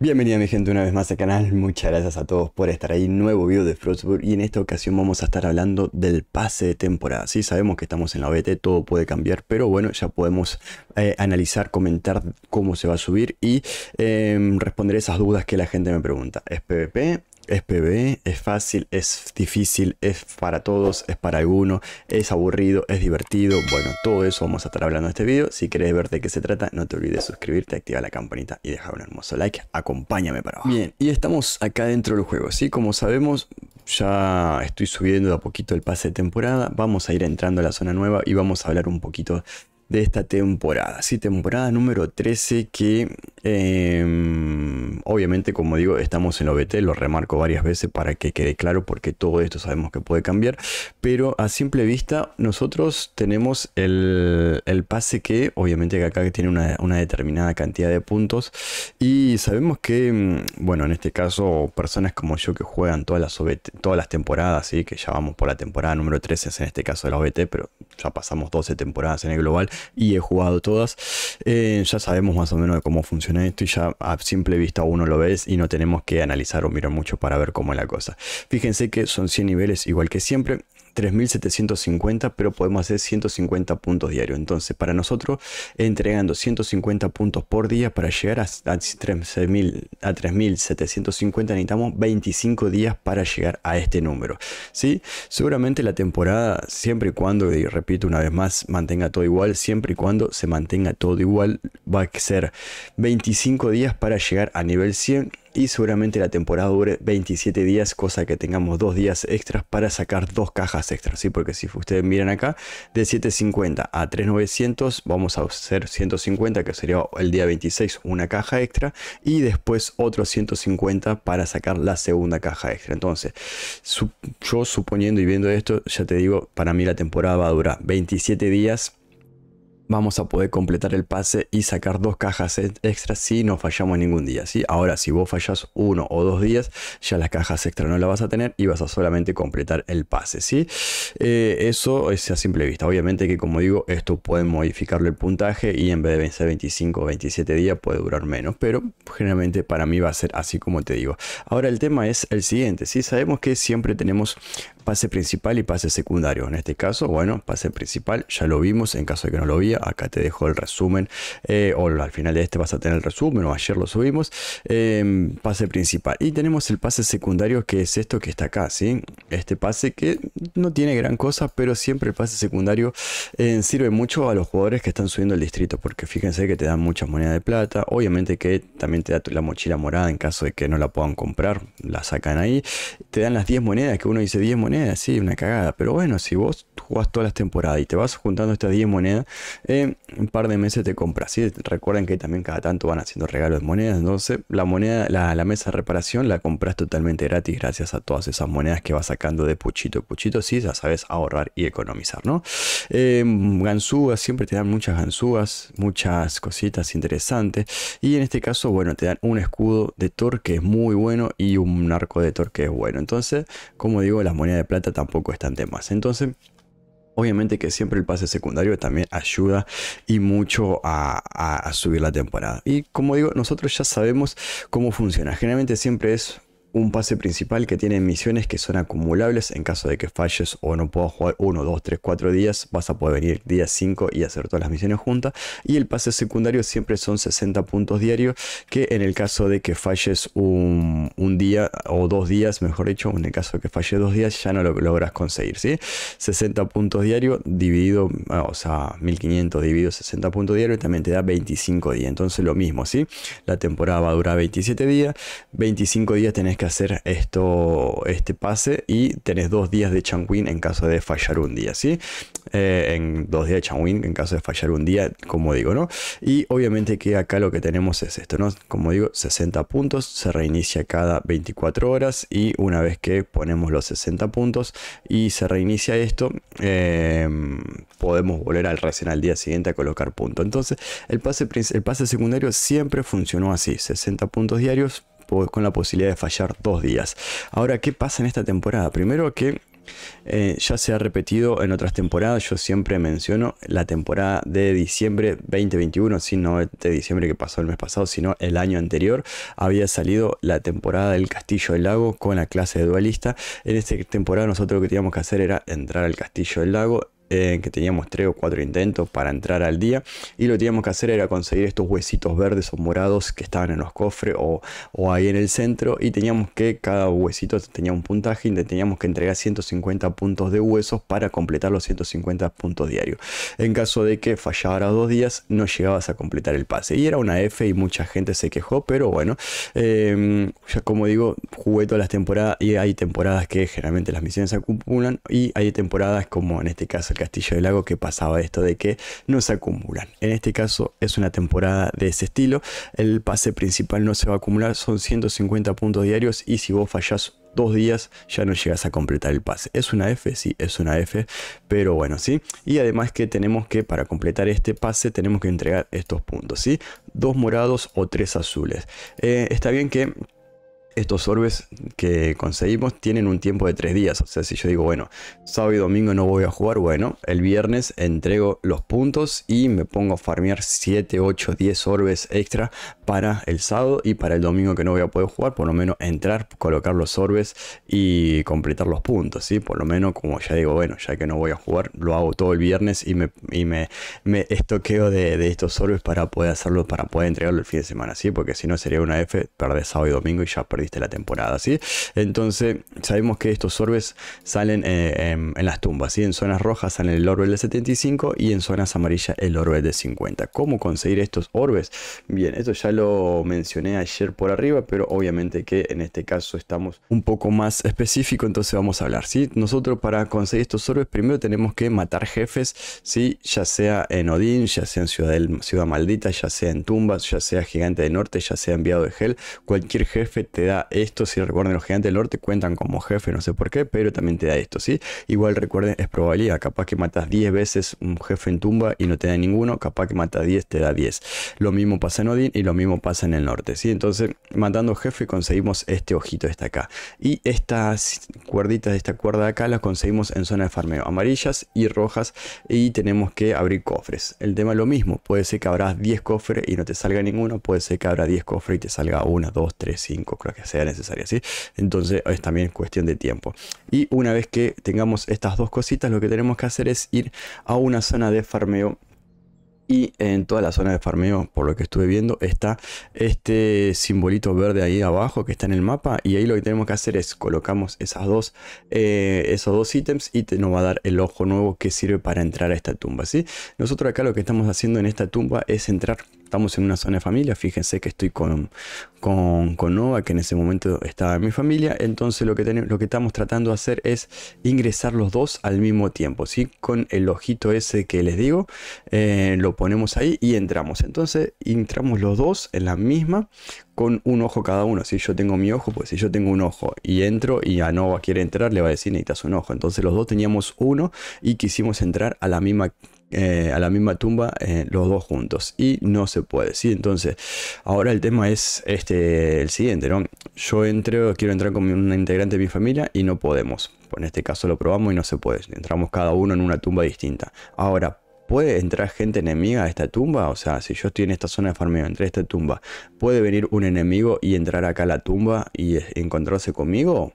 Bienvenida mi gente una vez más al canal, muchas gracias a todos por estar ahí, nuevo video de Frostburg y en esta ocasión vamos a estar hablando del pase de temporada. Sí, sabemos que estamos en la OBT, todo puede cambiar, pero bueno, ya podemos eh, analizar, comentar cómo se va a subir y eh, responder esas dudas que la gente me pregunta. ¿Es PvP? es PBE, es fácil, es difícil, es para todos, es para alguno, es aburrido, es divertido. Bueno, todo eso vamos a estar hablando en este video. Si quieres ver de qué se trata, no te olvides de suscribirte, activar la campanita y dejar un hermoso like. Acompáñame para abajo. Bien, y estamos acá dentro del juego, ¿sí? Como sabemos, ya estoy subiendo de a poquito el pase de temporada. Vamos a ir entrando a la zona nueva y vamos a hablar un poquito de esta temporada. Sí, temporada número 13 que em, obviamente como digo estamos en OBT, lo remarco varias veces para que quede claro porque todo esto sabemos que puede cambiar, pero a simple vista nosotros tenemos el, el pase que obviamente que acá tiene una, determinada cantidad de puntos y sabemos que, em, bueno, en este caso personas como yo que juegan todas las, todas las temporadas, ¿sí? que ya vamos por la temporada número 13 en este caso de la OBT, pero ya pasamos 12 temporadas en el global, y he jugado todas, eh, ya sabemos más o menos de cómo funciona esto y ya a simple vista uno lo ves y no tenemos que analizar o mirar mucho para ver cómo es la cosa. Fíjense que son 100 niveles igual que siempre, 3.750, pero podemos hacer 150 puntos diarios. Entonces, para nosotros, entregando 150 puntos por día para llegar a, a 3.750, necesitamos 25 días para llegar a este número. ¿sí? Seguramente la temporada, siempre y cuando, y repito una vez más, mantenga todo igual, siempre y cuando se mantenga todo igual, va a ser 25 días para llegar a nivel 100 y seguramente la temporada dure 27 días, cosa que tengamos dos días extras para sacar dos cajas extras, ¿sí? Porque si ustedes miran acá, de 750 a 3900 vamos a hacer 150, que sería el día 26 una caja extra, y después otros 150 para sacar la segunda caja extra. Entonces, yo suponiendo y viendo esto, ya te digo, para mí la temporada va a durar 27 días vamos a poder completar el pase y sacar dos cajas e-, extra si no fallamos ningún día. ¿sí? Ahora, si vos fallas uno o dos días, ya las cajas extra no las vas a tener y vas a solamente completar el pase. ¿sí? Eh, eso es a simple vista. Obviamente que, como digo, esto puede modificarlo el puntaje y en vez de vencer 25 o 27 días puede durar menos. Pero generalmente para mí va a ser así como te digo. Ahora, el tema es el siguiente. ¿sí? Sabemos que siempre tenemos pase principal y pase secundario. En este caso, bueno, pase principal ya lo vimos. En caso de que no lo vía, acá te dejo el resumen. Eh, o al final de este vas a tener el resumen, o ayer lo subimos. Em, pase principal. Y tenemos el pase secundario, que es esto que está acá, ¿sí? Este pase que no tiene gran cosa, pero siempre el pase secundario eh, sirve mucho a los jugadores que están subiendo el distrito. Porque fíjense que te dan muchas monedas de plata. Obviamente que también te da la mochila morada en caso de que no la puedan comprar. La sacan ahí. Te dan las 10 monedas, que uno dice 10 monedas sí, una cagada. Pero bueno, si vos jugás todas las temporadas y te vas juntando estas 10 monedas, en eh, un par de meses te compras. Recuerden que también cada tanto van haciendo regalos de monedas. Entonces, la moneda, la, mesa de reparación la compras totalmente gratis gracias a todas esas monedas que vas sacando de puchito a puchito. Sí, ya sabes ahorrar y economizar, ¿no? Eh, ganzúas, siempre te dan muchas ganzúas, muchas cositas interesantes. Y en este caso, bueno, te dan un escudo de Thor que es muy bueno y un arco de Thor que es bueno. Entonces, como digo, las monedas de plata tampoco están de más. Entonces, obviamente que siempre el pase secundario también ayuda y mucho a, a subir la temporada. Y como digo, nosotros ya sabemos cómo funciona. Generalmente siempre es un pase principal que tiene misiones que son acumulables en caso de que falles o no puedas jugar 1, 2, 3, 4 días, vas a poder venir día 5 y hacer todas las misiones juntas. Y el pase secundario siempre son 60 puntos diarios, que en el caso de que falles un, día o dos días, mejor dicho, en el caso de que falles dos días, ya no lo logras conseguir, ¿sí? 60 puntos diarios dividido, ah, o sea, 1500 dividido 60 puntos diarios también te da 25 días. Entonces lo mismo, ¿sí? La temporada va a durar 27 días, 25 días tenés que hacer esto, este pase y tenés dos días de Changwin en caso de fallar un día, ¿sí? Eh, en dos días de Changwin en caso de fallar un día, como digo, ¿no? Y obviamente que acá lo que tenemos es esto, ¿no? Como digo, 60 puntos, se reinicia cada 24 horas y una vez que ponemos los 60 puntos y se reinicia esto, em, podemos volver al recién al día siguiente a colocar punto. Entonces, el pase, el pase secundario siempre funcionó así, 60 puntos diarios con la posibilidad de fallar dos días. Ahora, ¿qué pasa en esta temporada? Primero que eh, ya se ha repetido en otras temporadas, yo siempre menciono la temporada de diciembre 2021, si de diciembre que pasó el mes pasado, sino el año anterior, había salido la temporada del Castillo del Lago con la clase de dualista. En esta temporada nosotros lo que teníamos que hacer era entrar al Castillo del Lago, eh, que teníamos tres o cuatro intentos para entrar al día y lo que teníamos que hacer era conseguir estos huesitos verdes o morados que estaban en los cofres o, o ahí en el centro y teníamos que cada huesito tenía un puntaje y teníamos que entregar 150 puntos de huesos para completar los 150 puntos diarios. En caso de que fallara dos días no llegabas a completar el pase y era una F y mucha gente se quejó pero bueno em, ya como digo jugué todas las temporadas y hay temporadas que generalmente las misiones se acumulan y hay temporadas como en este caso Castillo del Lago que pasaba esto de que no se acumulan. En este caso es una temporada de ese estilo. El pase principal no se va a acumular, son 150 puntos diarios y si vos fallás dos días ya no llegas a completar el pase. ¿Es una F? Sí, es una F, pero bueno, ¿sí? Y además que tenemos que, para completar este pase, tenemos que entregar estos puntos, ¿sí? Dos morados o tres azules. Eh, está bien que estos orbes que conseguimos tienen un tiempo de tres días. O sea, si yo digo, bueno, sábado y domingo no voy a jugar, bueno, el viernes entrego los puntos y me pongo a farmear 7, 8, 10 orbes extra para el sábado y para el domingo que no voy a poder jugar, por lo menos entrar, colocar los orbes y completar los puntos, ¿sí? Por lo menos, como ya digo, bueno, ya que no voy a jugar, lo hago todo el viernes y me, me, estoqueo de, de, estos orbes para poder hacerlo, para poder entregarlo el fin de semana, ¿sí? Porque si no sería una F, perder sábado y domingo y ya perdí de la temporada, ¿sí? Entonces, sabemos que estos orbes salen eh, em, en, las tumbas, ¿sí? En zonas rojas salen el orbe de 75 y en zonas amarillas el orbe de 50. ¿Cómo conseguir estos orbes? Bien, esto ya lo mencioné ayer por arriba, pero obviamente que en este caso estamos un poco más específico, entonces vamos a hablar, ¿sí? Nosotros para conseguir estos orbes primero tenemos que matar jefes, ¿sí? Ya sea en Odín, ya sea en Ciudad, Ciudad Maldita, ya sea en Tumbas, ya sea Gigante del Norte, ya sea enviado de Gel, cualquier jefe te da esto, si recuerden, los gigantes del norte cuentan como jefe, no sé por qué, pero también te da esto, ¿sí? Igual recuerden, es probabilidad, capaz que matas 10 veces un jefe en tumba y no te da ninguno, capaz que mata 10, te da 10. Lo mismo pasa en Odin y lo mismo pasa en el norte, ¿sí? Entonces, matando jefe conseguimos este ojito, de esta acá. Y estas cuerditas de esta cuerda de acá las conseguimos en zona de farmeo, amarillas y rojas, y tenemos que abrir cofres. El tema es lo mismo, puede ser que abras 10 cofres y no te salga ninguno, puede ser que abras 10 cofres y te salga 1, 2, 3, 5, creo sea necesaria, ¿sí? Entonces es también cuestión de tiempo. Y una vez que tengamos estas dos cositas, lo que tenemos que hacer es ir a una zona de farmeo y en toda la zona de farmeo, por lo que estuve viendo, está este simbolito verde ahí abajo que está en el mapa. Y ahí lo que tenemos que hacer es colocamos esas dos, eh, esos dos ítems y te, nos va a dar el ojo nuevo que sirve para entrar a esta tumba. ¿sí? Nosotros acá lo que estamos haciendo en esta tumba es entrar estamos en una zona de familia, fíjense que estoy con, con, Nova, que en ese momento estaba en mi familia, entonces lo que, tenemos, lo que estamos tratando de hacer es ingresar los dos al mismo tiempo, ¿sí? con el ojito ese que les digo, eh, lo ponemos ahí y entramos, entonces entramos los dos en la misma con un ojo cada uno, si yo tengo mi ojo, pues si yo tengo un ojo y entro y a Nova quiere entrar, le va a decir necesitas un ojo, entonces los dos teníamos uno y quisimos entrar a la misma eh, a la misma tumba eh, los dos juntos. Y no se puede, ¿sí? Entonces, ahora el tema es este, el siguiente, ¿no? Yo entro, quiero entrar con un integrante de mi familia y no podemos. Pues en este caso lo probamos y no se puede. Entramos cada uno en una tumba distinta. Ahora, ¿Puede entrar gente enemiga a esta tumba? O sea, si yo estoy en esta zona de farmeo, entre esta tumba, ¿puede venir un enemigo y entrar acá a la tumba y encontrarse conmigo?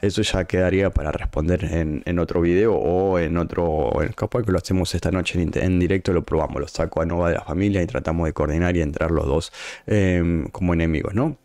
Eso ya quedaría para responder en, otro video o en otro. el capaz que lo hacemos esta noche en, directo, lo probamos, lo saco a Nova de la familia y tratamos de coordinar y entrar los dos em, como enemigos, ¿no?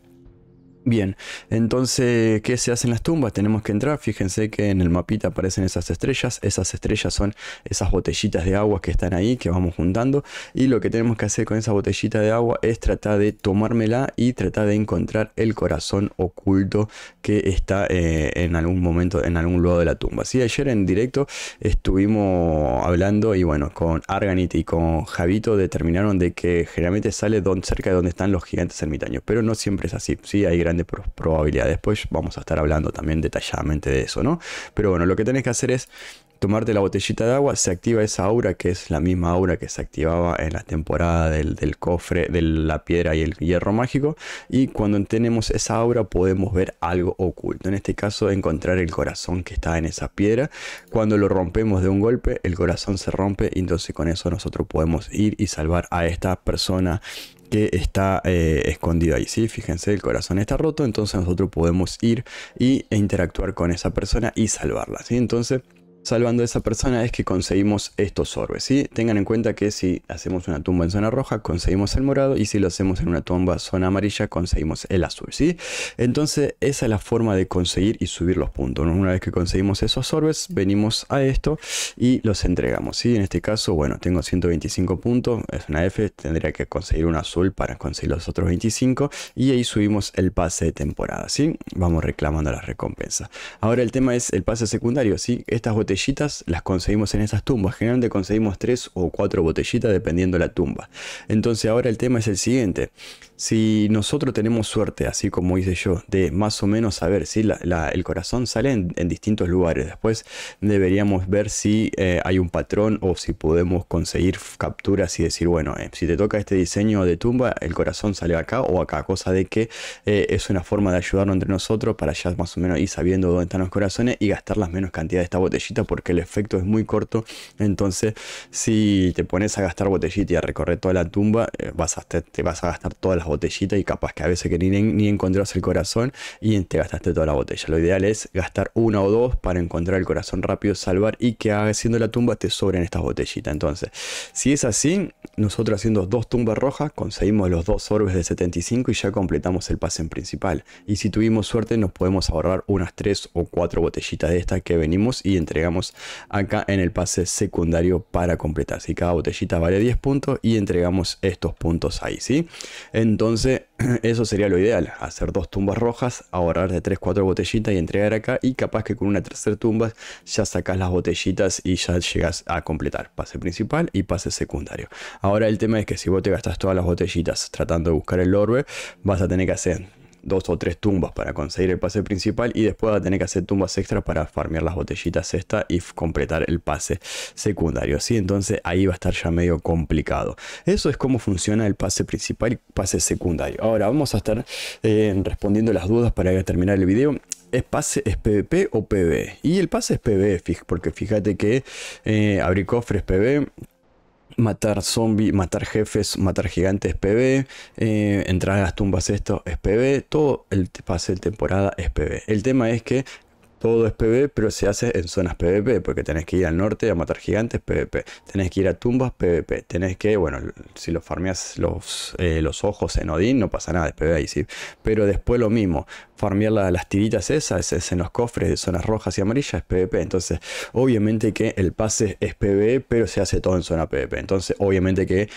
Bien, entonces, ¿qué se hace en las tumbas? Tenemos que entrar, fíjense que en el mapita aparecen esas estrellas, esas estrellas son esas botellitas de agua que están ahí, que vamos juntando, y lo que tenemos que hacer con esa botellita de agua es tratar de tomármela y tratar de encontrar el corazón oculto que está eh, en algún momento, en algún lugar de la tumba. Sí, ayer en directo estuvimos hablando y bueno, con Arganit y con Javito determinaron de que generalmente sale cerca de donde están los gigantes ermitaños, pero no siempre es así, sí, hay grandes de probabilidades. Después vamos a estar hablando también detalladamente de eso, ¿no? Pero bueno, lo que tenés que hacer es tomarte la botellita de agua, se activa esa aura que es la misma aura que se activaba en la temporada del, del, cofre, de la piedra y el hierro mágico. Y cuando tenemos esa aura podemos ver algo oculto. En este caso encontrar el corazón que está en esa piedra. Cuando lo rompemos de un golpe, el corazón se rompe y entonces con eso nosotros podemos ir y salvar a esta persona que está eh, escondido ahí, ¿sí? Fíjense, el corazón está roto, entonces nosotros podemos ir y, e interactuar con esa persona y salvarla, Entonces salvando a esa persona es que conseguimos estos orbes. ¿sí? Tengan en cuenta que si hacemos una tumba en zona roja, conseguimos el morado y si lo hacemos en una tumba zona amarilla, conseguimos el azul. ¿sí? Entonces esa es la forma de conseguir y subir los puntos. Una vez que conseguimos esos orbes, venimos a esto y los entregamos. ¿sí? En este caso, bueno, tengo 125 puntos, es una F, tendría que conseguir un azul para conseguir los otros 25 y ahí subimos el pase de temporada. ¿sí? Vamos reclamando las recompensas. Ahora el tema es el pase secundario. ¿sí? Estas botellas las conseguimos en esas tumbas. Generalmente conseguimos tres o cuatro botellitas dependiendo la tumba. Entonces ahora el tema es el siguiente. Si nosotros tenemos suerte, así como hice yo, de más o menos saber si el corazón sale en, distintos lugares, después deberíamos ver si eh, hay un patrón o si podemos conseguir capturas y decir, bueno, eh, si te toca este diseño de tumba, el corazón sale acá o acá, cosa de que eh, es una forma de ayudarnos entre nosotros para ya más o menos ir sabiendo dónde están los corazones y gastar las menos cantidad de esta botellita porque el efecto es muy corto. Entonces, si te pones a gastar botellita y a recorrer toda la tumba, vas a, te, te vas a gastar todas las botellitas y capaz que a veces que ni, ni el corazón y te gastaste toda la botella. Lo ideal es gastar una o dos para encontrar el corazón rápido, salvar y que haciendo la tumba te sobren estas botellitas. Entonces, si es así, nosotros haciendo dos tumbas rojas conseguimos los dos orbes de 75 y ya completamos el pase en principal. Y si tuvimos suerte nos podemos ahorrar unas 3 o 4 botellitas de estas que venimos y entregamos acá en el pase secundario para completar. Si cada botellita vale 10 puntos y entregamos estos puntos ahí, ¿sí? Entonces Eso sería lo ideal, hacer dos tumbas rojas, ahorrar de 3-4 botellitas y entregar acá y capaz que con una tercera tumba ya sacas las botellitas y ya llegas a completar pase principal y pase secundario. Ahora el tema es que si vos te gastas todas las botellitas tratando de buscar el orbe, vas a tener que hacer dos o tres tumbas para conseguir el pase principal y después va a tener que hacer tumbas extra para farmear las botellitas esta y completar el pase secundario. Entonces ahí va a estar ya medio complicado. Eso es cómo funciona el pase principal y pase secundario. Ahora vamos a estar eh, respondiendo las dudas para terminar el video. ¿Es pase, es PvP o PvE? Y el pase es PvE, porque fíjate que eh, abrir cofres PvE matar zombies, matar jefes, matar gigantes PB, eh, entrar a las tumbas esto es PB, todo el pase de temporada es PB. El tema es que todo es PvE, pero se hace en zonas PvP, porque tenés que ir al norte a matar gigantes, PvP. Tenés que ir a tumbas, PvP. Tenés que, bueno, si los farmeas eh, los, los ojos en Odín, no pasa nada, es PvE ahí sí. Pero después lo mismo, farmear las tiritas esas es en los cofres de zonas rojas y amarillas, es PvP. Entonces, obviamente que el pase es PvE, pero se hace todo en zona PvP. Entonces, obviamente que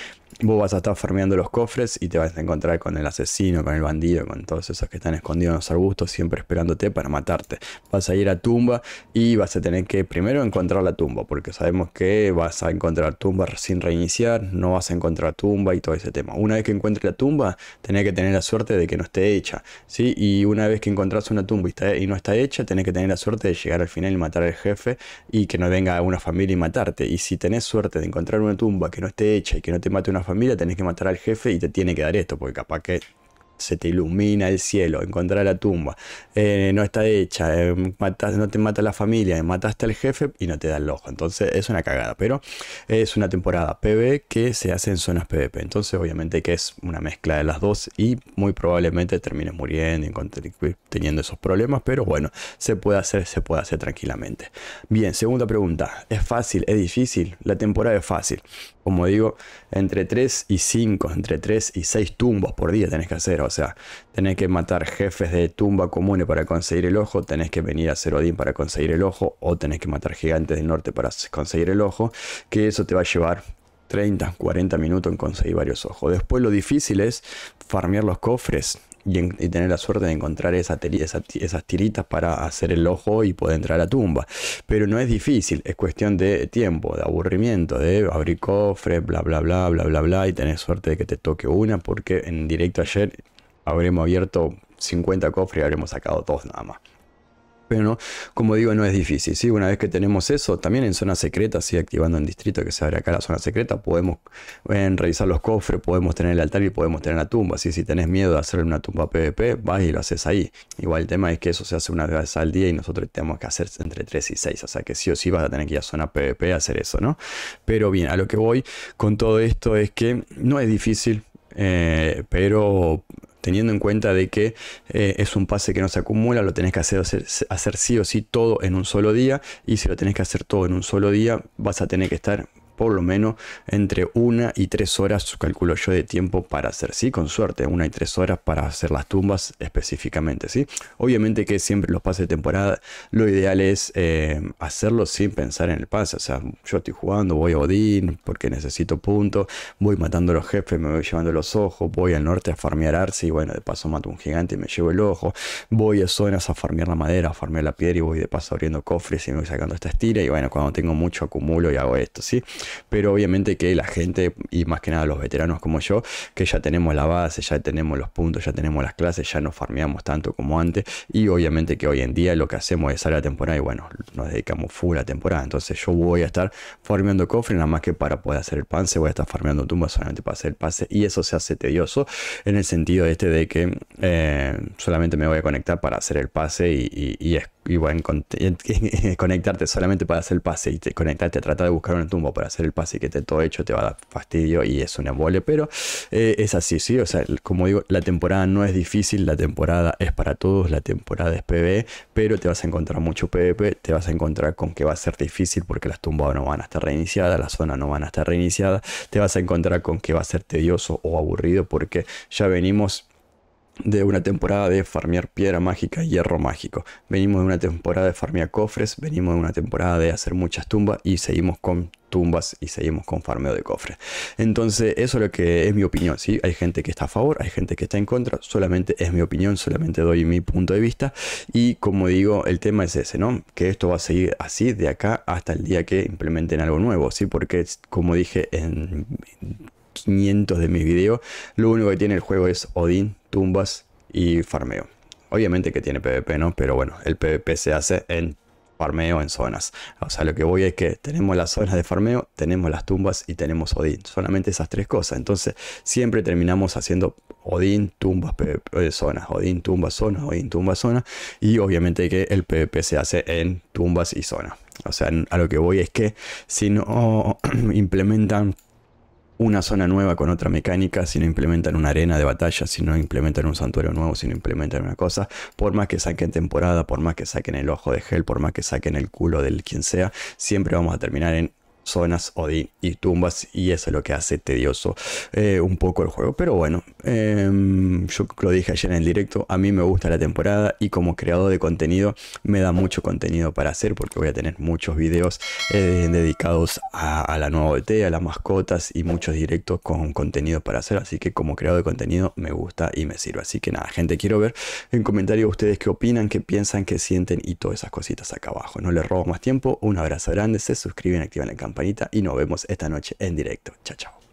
vos vas a estar farmeando los cofres y te vas a encontrar con el asesino, con el bandido, con todos esos que están escondidos en los arbustos, siempre esperándote para matarte. Vas a ir a tumba y vas a tener que primero encontrar la tumba, porque sabemos que vas a encontrar tumba sin reiniciar, no vas a encontrar tumba y todo ese tema. Una vez que encuentres la tumba, tenés que tener la suerte de que no esté hecha, ¿sí? Y una vez que encontrás una tumba y, y no está hecha, tenés que tener la suerte de llegar al final y matar al jefe y que no venga una familia y matarte. Y si tenés suerte de encontrar una tumba que no esté hecha y que no te mate una familia, tenés que matar al jefe y te tiene que dar esto, porque capaz que se te ilumina el cielo, encontrar la tumba, eh, no está hecha, eh, no te mata la familia, eh, mataste al jefe y no te da el ojo. Entonces es una cagada, pero es una temporada pv que se hace en zonas PvP. Entonces obviamente que es una mezcla de las dos y muy probablemente termines muriendo y teniendo esos problemas, pero bueno, se puede hacer, se puede hacer tranquilamente. Bien, segunda pregunta, ¿es fácil, es difícil? La temporada es fácil. Como digo, entre 3 y 5, entre 3 y 6 tumbos por día tenés que hacer o sea, tenés que matar jefes de tumba comunes para conseguir el ojo, tenés que venir a Odín para conseguir el ojo, o tenés que matar gigantes del norte para conseguir el ojo, que eso te va a llevar 30, 40 minutos en conseguir varios ojos. Después lo difícil es farmear los cofres y, tener la suerte de encontrar esas tiritas para hacer el ojo y poder entrar a la tumba. Pero no es difícil, es cuestión de tiempo, de aburrimiento, de abrir cofres, bla, bla, bla, bla, bla, bla, y tener suerte de que te toque una, porque en directo ayer habremos abierto 50 cofres y habremos sacado dos nada más. Pero no, como digo, no es difícil. ¿sí? Una vez que tenemos eso, también en zona secreta, ¿sí? activando en distrito que se abre acá la zona secreta, podemos revisar los cofres, podemos tener el altar y podemos tener la tumba. ¿sí? Si tenés miedo de hacer una tumba PvP, vas y lo haces ahí. Igual el tema es que eso se hace una vez al día y nosotros tenemos que hacer entre 3 y 6. O sea que sí o sí vas a tener que ir a zona PvP a hacer eso, ¿no? Pero bien, a lo que voy con todo esto es que no es difícil. Eh, pero teniendo en cuenta de que eh, es un pase que no se acumula, lo tenés que hacer, hacer sí o sí todo en un solo día y si lo tenés que hacer todo en un solo día vas a tener que estar por lo menos entre una y tres horas, calculo yo, de tiempo para hacer, ¿sí? Con suerte, una y tres horas para hacer las tumbas específicamente, ¿sí? Obviamente que siempre los pases de temporada, lo ideal es eh, hacerlo sin pensar en el pase, o sea, yo estoy jugando, voy a Odín porque necesito puntos, voy matando a los jefes, me voy llevando los ojos, voy al norte a farmear arce y bueno, de paso mato un gigante y me llevo el ojo, voy a zonas a farmear la madera, a farmear la piedra y voy de paso abriendo cofres y me voy sacando esta estira y bueno, cuando tengo mucho acumulo y hago esto, ¿sí? Pero obviamente que la gente, y más que nada los veteranos como yo, que ya tenemos la base, ya tenemos los puntos, ya tenemos las clases, ya no farmeamos tanto como antes. Y obviamente que hoy en día lo que hacemos es a temporada y bueno, nos dedicamos full a temporada. Entonces yo voy a estar farmeando cofres nada más que para poder hacer el pase, voy a estar farmeando tumbas solamente para hacer el pase. Y eso se hace tedioso en el sentido este de que eh, solamente me voy a conectar para hacer el pase y, y, y y bueno, conectarte solamente para hacer el pase y te, conectarte a tratar de buscar un tumba para hacer el pase y que te todo hecho te va a dar fastidio y es un embole, pero eh, es así, sí, o sea, como digo, la temporada no es difícil, la temporada es para todos, la temporada es PvE, pero te vas a encontrar mucho PvP, te vas a encontrar con que va a ser difícil porque las tumbas no van a estar reiniciadas, las zonas no van a estar reiniciadas, te vas a encontrar con que va a ser tedioso o aburrido porque ya venimos de una temporada de farmear piedra mágica y hierro mágico. Venimos de una temporada de farmear cofres, venimos de una temporada de hacer muchas tumbas y seguimos con tumbas y seguimos con farmeo de cofres. Entonces, eso es lo que es mi opinión, ¿sí? Hay gente que está a favor, hay gente que está en contra, solamente es mi opinión, solamente doy mi punto de vista y como digo, el tema es ese, ¿no? Que esto va a seguir así de acá hasta el día que implementen algo nuevo, ¿sí? Porque como dije en 500 de mis videos, Lo único que tiene el juego es Odin, tumbas y farmeo. Obviamente que tiene PvP, ¿no? Pero bueno, el PvP se hace en farmeo en zonas. O sea, lo que voy es que tenemos las zonas de farmeo, tenemos las tumbas y tenemos Odin Solamente esas tres cosas. Entonces, siempre terminamos haciendo Odin tumbas, PvP, eh, zonas. Odin tumbas, zonas. Odin tumbas, zonas. Y obviamente que el PvP se hace en tumbas y zonas. O sea, a lo que voy es que si no implementan una zona nueva con otra mecánica, si no implementan una arena de batalla, si no implementan un santuario nuevo, si no implementan una cosa, por más que saquen temporada, por más que saquen el ojo de gel, por más que saquen el culo del quien sea, siempre vamos a terminar en zonas odi y tumbas y eso es lo que hace tedioso eh, un poco el juego. Pero bueno, em, yo lo dije ayer en el directo, a mí me gusta la temporada y como creador de contenido me da mucho contenido para hacer porque voy a tener muchos videos eh, dedicados a, la nueva OT, a las mascotas y muchos directos con contenido para hacer. Así que como creador de contenido me gusta y me sirve. Así que nada, gente, quiero ver en comentarios ustedes qué opinan, qué piensan, qué sienten y todas esas cositas acá abajo. No les robo más tiempo, un abrazo grande, se suscriben, activan el campo y nos vemos esta noche en directo. Chao, chao.